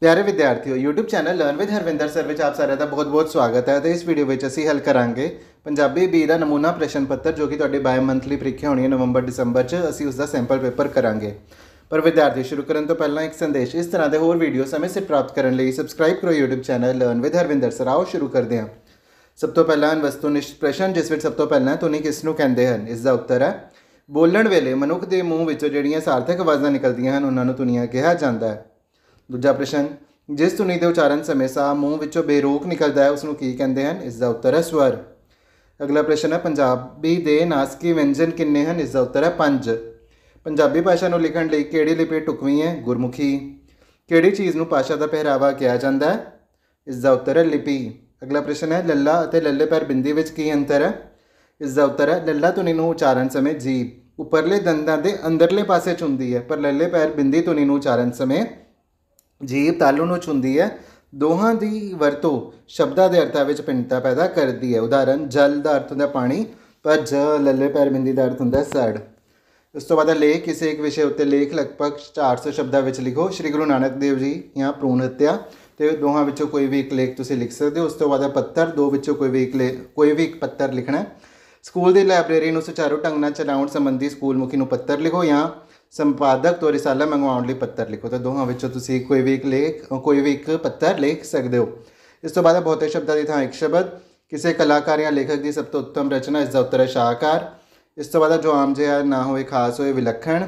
ਪਿਆਰੇ ਵਿਦਿਆਰਥੀਓ YouTube channel learn with Harvinder sir ਵਿੱਚ ਆਪ ਸਾਰਿਆਂ ਦਾ ਬਹੁਤ-ਬਹੁਤ ਸਵਾਗਤ ਹੈ ਤੇ ਇਸ ਵੀਡੀਓ ਵਿੱਚ ਅਸੀਂ ਹੱਲ ਕਰਾਂਗੇ ਪੰਜਾਬੀ B ਦਾ ਨਮੂਨਾ ਪ੍ਰਸ਼ਨ ਪੱਤਰ ਜੋ ਕਿ ਤੁਹਾਡੇ ਬਾਇ ਮੰਥਲੀ ਪ੍ਰੀਖਿਆ ਹੋਣੀ ਹੈ ਨਵੰਬਰ ਦਸੰਬਰ 'ਚ ਅਸੀਂ ਉਸ ਦਾ ਸੈਂਪਲ ਪੇਪਰ ਕਰਾਂਗੇ ਪਰ ਵਿਦਿਆਰਥੀ ਸ਼ੁਰੂ ਕਰਨ ਤੋਂ ਪਹਿਲਾਂ ਇੱਕ ਸੰਦੇਸ਼ ਇਸ ਤਰ੍ਹਾਂ ਦੇ ਹੋਰ ਵੀਡੀਓ ਸਮੇਂ ਸਿਰ ਪ੍ਰਾਪਤ ਕਰਨ ਲਈ ਸਬਸਕ੍ਰਾਈਬ ਕਰੋ YouTube channel learn with Harvinder sir ਆਓ ਸ਼ੁਰੂ ਕਰਦੇ ਹਾਂ ਸਭ ਤੋਂ ਪਹਿਲਾਂ ਵਸਤੂਨਿਸ਼ਟ ਪ੍ਰਸ਼ਨ ਜਿਸ ਵਿੱਚ ਸਭ ਤੋਂ ਪਹਿਲਾਂ ਧੁਨੀ ਕਿਸ ਨੂੰ ਕਹਿੰਦੇ ਹਨ ਇਸ ਦਾ ਉੱਤਰ ਹੈ ਬੋਲਣ ਵੇਲੇ ਮਨੁੱਖ ਦੇ ਮੂੰਹ ਵਿੱਚੋਂ ਜਿਹੜੀਆਂ ਸਾਰਥਕ ਆਵਾਜ਼ਾਂ ਨਿਕਲਦੀਆਂ ਹਨ ਉਹਨਾਂ ਨੂੰ ਧੁਨੀਆਂ ਕਿਹਾ ਜਾਂਦਾ ਹੈ ਦੂਜਾ ਪ੍ਰਸ਼ਨ ਜਿਸ ਧੁਨੀ ਦੇ ਉਚਾਰਨ ਸਮੇਂ ਸਾ ਮੂੰਹ ਵਿੱਚੋਂ ਬੇਰੋਕ ਨਿਕਲਦਾ ਹੈ ਉਸ ਨੂੰ ਕੀ ਕਹਿੰਦੇ ਹਨ ਇਸ ਦਾ ਉੱਤਰ ਹੈ ਸਵਰ ਅਗਲਾ ਪ੍ਰਸ਼ਨ ਹੈ ਪੰਜਾਬੀ ਦੇ ਨਾਸਕੀ ਵਿਅੰਜਨ ਕਿੰਨੇ ਹਨ ਇਸ ਦਾ ਉੱਤਰ ਹੈ 5 ਪੰਜਾਬੀ ਭਾਸ਼ਾ ਨੂੰ ਲਿਖਣ ਲਈ ਕਿਹੜੀ ਲਿਪੀ ਟੁਕਵੀ ਹੈ ਗੁਰਮੁਖੀ ਕਿਹੜੀ ਚੀਜ਼ ਨੂੰ ਭਾਸ਼ਾ ਦਾ ਪਹਿਰਾਵਾ ਕਿਹਾ ਜਾਂਦਾ ਹੈ ਇਸ ਦਾ ਉੱਤਰ ਹੈ ਲਿਪੀ ਅਗਲਾ ਪ੍ਰਸ਼ਨ ਹੈ ਲੱਲਾ ਅਤੇ ਲੱਲੇ ਪਰ ਬਿੰਦੀ ਵਿੱਚ ਕੀ ਅੰਤਰ ਹੈ ਇਸ ਦਾ ਉੱਤਰ ਹੈ ਲੱਲਾ ਧੁਨੀ ਨੂੰ ਉਚਾਰਨ ਸਮੇਂ ਜੀਭ ਉੱਪਰਲੇ ਦੰਦਾਂ ਦੇ ਅੰਦਰਲੇ ਪਾਸੇ ਚੁੰਦੀ ਹੈ ਪਰ ਲੱਲੇ ਪੈਰ ਬਿੰਦੀ ਧੁਨੀ ਨੂੰ ਉਚਾਰਨ ਸਮੇਂ ਜੀਵ ਨੂੰ ਹੁੰਦੀ ਹੈ ਦੋਹਾਂ ਦੀ ਵਰਤੋਂ ਸ਼ਬਦਾਂ ਦੇ ਅਰਥਾਂ ਵਿੱਚ ਪਿੰਡਤਾ ਪੈਦਾ ਕਰਦੀ ਹੈ ਉਦਾਹਰਨ ਜਲ ਦਾ ਅਰਥ ਹੁੰਦਾ ਪਾਣੀ ਪਰ ਜ ਲੱਲੇ ਪੈਰ ਦਾ ਅਰਥ ਹੁੰਦਾ ਸੜ ਉਸ ਤੋਂ ਬਾਅਦ ਲੇਖ ਕਿਸੇ ਇੱਕ ਵਿਸ਼ੇ ਉੱਤੇ ਲੇਖ ਲਗਭਗ 400 ਸ਼ਬਦਾਂ ਵਿੱਚ ਲਿਖੋ ਸ੍ਰੀ ਗੁਰੂ ਨਾਨਕ ਦੇਵ ਜੀ ਜਾਂ ਭ੍ਰੂਣ ਹੱਤਿਆ ਤੇ ਦੋਹਾਂ ਵਿੱਚੋਂ ਕੋਈ ਵੀ ਇੱਕ ਲੇਖ ਤੁਸੀਂ ਲਿਖ ਸਕਦੇ ਹੋ ਉਸ ਤੋਂ ਬਾਅਦ ਪੱਤਰ ਦੋ ਵਿੱਚੋਂ ਕੋਈ ਵੀ ਇੱਕ ਕੋਈ ਵੀ ਇੱਕ ਪੱਤਰ ਲਿਖਣਾ ਸਕੂਲ ਦੀ ਲਾਇਬ੍ਰੇਰੀ ਨੂੰ ਸੁਚਾਰੂ ਢੰਗ ਨਾਲ ਚਲਾਉਣ ਸੰਬੰਧੀ ਸਕੂਲ ਮੁਖੀ ਨੂੰ ਪੱਤਰ ਲਿਖੋ ਜਾਂ ਸੰਪਾਦਕ ਤੋਂ ਰਿਸਾਲਾ ਮੰਗਵਾਉਣ ਲਈ ਪੱਤਰ ਲਿਖੋ ਤਾਂ ਦੋਹਾਂ ਵਿੱਚੋਂ ਤੁਸੀਂ ਕੋਈ ਵੀ ਇੱਕ ਲੇਖ ਕੋਈ ਵੀ ਇੱਕ ਪੱਤਰ ਲਿਖ ਸਕਦੇ ਹੋ ਇਸ ਤੋਂ ਬਾਅਦ ਬਹੁਤੇ ਸ਼ਬਦਾਂ ਦੀ ਥਾਂ ਇੱਕ ਸ਼ਬਦ ਕਿਸੇ ਕਲਾਕਾਰ ਜਾਂ ਲੇਖਕ ਦੀ ਸਭ ਤੋਂ ਉੱਤਮ ਰਚਨਾ ਇਸ ਦਾ ਉੱਤਰ ਹੈ ਸ਼ਾਹਕਾਰ ਇਸ ਤੋਂ ਬਾਅਦ ਜੋ ਆਮ ਜਿਹਾ ਨਾ ਹੋਏ ਖਾਸ ਹੋਏ ਵਿਲੱਖਣ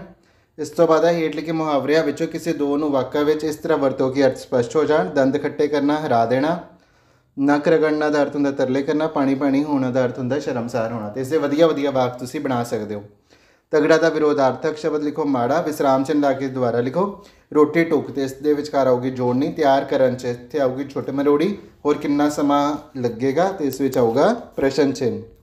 ਇਸ ਤੋਂ ਬਾਅਦ ਹੇਠ ਲਿਖੇ ਮੁਹਾਵਰਿਆਂ ਵਿੱਚੋਂ ਕਿਸੇ ਦੋ ਨੂੰ ਵਾਕਾਂ ਵਿੱਚ ਇਸ ਤਰ੍ਹਾਂ ਵਰਤੋ ਕਿ ਅਰਥ ਸਪਸ਼ਟ ਹੋ ਜਾਣ ਦੰਦ ਖੱਟੇ ਕਰਨਾ ਹਰਾ ਦੇਣਾ ਨੱਕ ਰਗੜਨਾ ਦਾ ਅਰਥ ਹੁੰਦਾ ਤਰਲੇ ਕਰਨਾ ਪਾਣੀ ਪਾਣੀ ਹੋਣਾ ਦਾ ਅਰਥ ਹੁੰਦਾ ਸ਼ਰਮਸਾਰ ਹੋਣਾ ਤੇ ਇਸੇ ਵਧੀਆ ਵਧੀਆ ਵਾਕ ਤੁਸੀਂ ਬਣਾ ਸਕਦੇ ਹੋ ਤਗੜਾ ਦਾ ਵਿਰੋਧਾਰਥਕ ਸ਼ਬਦ ਲਿਖੋ ਮਾੜਾ ਵਿਸਰਾਮ ਚਿੰਨ ਲਾ ਕੇ ਦੁਬਾਰਾ ਲਿਖੋ ਰੋਟੀ ਟੋਕ ਤੇ ਇਸ ਦੇ ਵਿਚਕਾਰ ਆਉਗੀ ਜੋੜਨੀ ਤਿਆਰ ਕਰਨ ਚ ਇੱਥੇ ਆਉਗੀ ਛੋਟੇ ਮਰੋੜੀ ਹੋਰ ਕਿੰਨਾ ਸਮਾਂ ਲੱਗੇਗਾ ਤੇ ਇਸ ਵਿੱਚ ਆਊਗਾ ਪ੍ਰਸ਼ਨ ਚਿੰਨ